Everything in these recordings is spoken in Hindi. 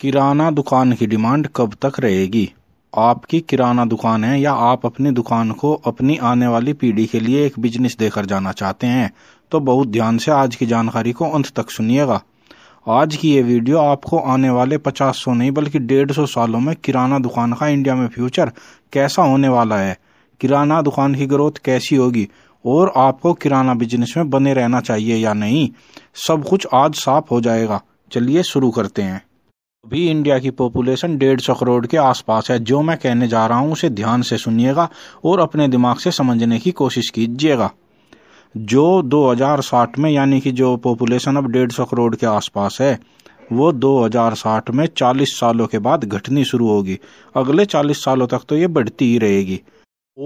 किराना दुकान की डिमांड कब तक रहेगी आपकी किराना दुकान है या आप अपनी दुकान को अपनी आने वाली पीढ़ी के लिए एक बिजनेस देकर जाना चाहते हैं तो बहुत ध्यान से आज की जानकारी को अंत तक सुनिएगा आज की ये वीडियो आपको आने वाले पचास सौ नहीं बल्कि डेढ़ सौ सालों में किराना दुकान का इंडिया में फ्यूचर कैसा होने वाला है किराना दुकान की ग्रोथ कैसी होगी और आपको किराना बिजनेस में बने रहना चाहिए या नहीं सब कुछ आज साफ हो जाएगा चलिए शुरू करते हैं अभी इंडिया की पॉपुलेशन डेढ़ सौ करोड़ के आसपास है जो मैं कहने जा रहा हूँ उसे ध्यान से सुनिएगा और अपने दिमाग से समझने की कोशिश कीजिएगा जो 2060 में यानी कि जो पॉपुलेशन अब डेढ़ सौ करोड़ के आसपास है वो 2060 में 40 सालों के बाद घटनी शुरू होगी अगले 40 सालों तक तो ये बढ़ती ही रहेगी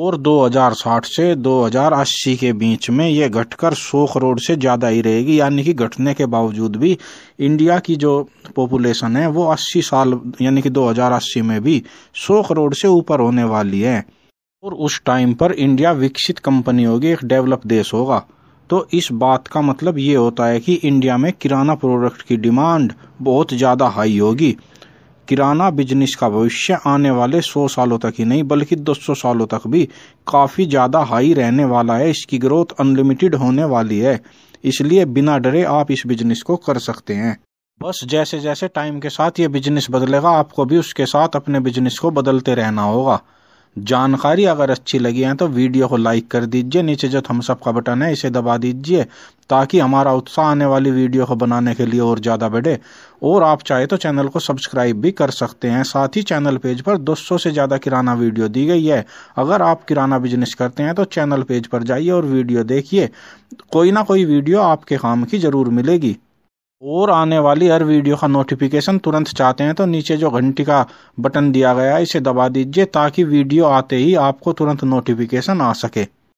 और 2060 से 2080 के बीच में ये घटकर 100 करोड़ से ज़्यादा ही रहेगी यानी कि घटने के बावजूद भी इंडिया की जो पॉपुलेशन है वो 80 साल यानी कि 2080 में भी 100 करोड़ से ऊपर होने वाली है और उस टाइम पर इंडिया विकसित कंपनी होगी एक डेवलप देश होगा तो इस बात का मतलब ये होता है कि इंडिया में किराना प्रोडक्ट की डिमांड बहुत ज़्यादा हाई होगी किराना बिजनेस का भविष्य आने वाले 100 सालों तक ही नहीं बल्कि 200 सालों तक भी काफ़ी ज़्यादा हाई रहने वाला है इसकी ग्रोथ अनलिमिटेड होने वाली है इसलिए बिना डरे आप इस बिजनेस को कर सकते हैं बस जैसे जैसे टाइम के साथ ये बिजनेस बदलेगा आपको भी उसके साथ अपने बिजनेस को बदलते रहना होगा जानकारी अगर अच्छी लगी है तो वीडियो को लाइक कर दीजिए नीचे जो थम्स अप का बटन है इसे दबा दीजिए ताकि हमारा उत्साह आने वाली वीडियो को बनाने के लिए और ज़्यादा बढ़े और आप चाहे तो चैनल को सब्सक्राइब भी कर सकते हैं साथ ही चैनल पेज पर 200 से ज़्यादा किराना वीडियो दी गई है अगर आप किराना बिजनेस करते हैं तो चैनल पेज पर जाइए और वीडियो देखिए कोई ना कोई वीडियो आपके काम की ज़रूर मिलेगी और आने वाली हर वीडियो का नोटिफिकेशन तुरंत चाहते हैं तो नीचे जो घंटी का बटन दिया गया है इसे दबा दीजिए ताकि वीडियो आते ही आपको तुरंत नोटिफिकेशन आ सके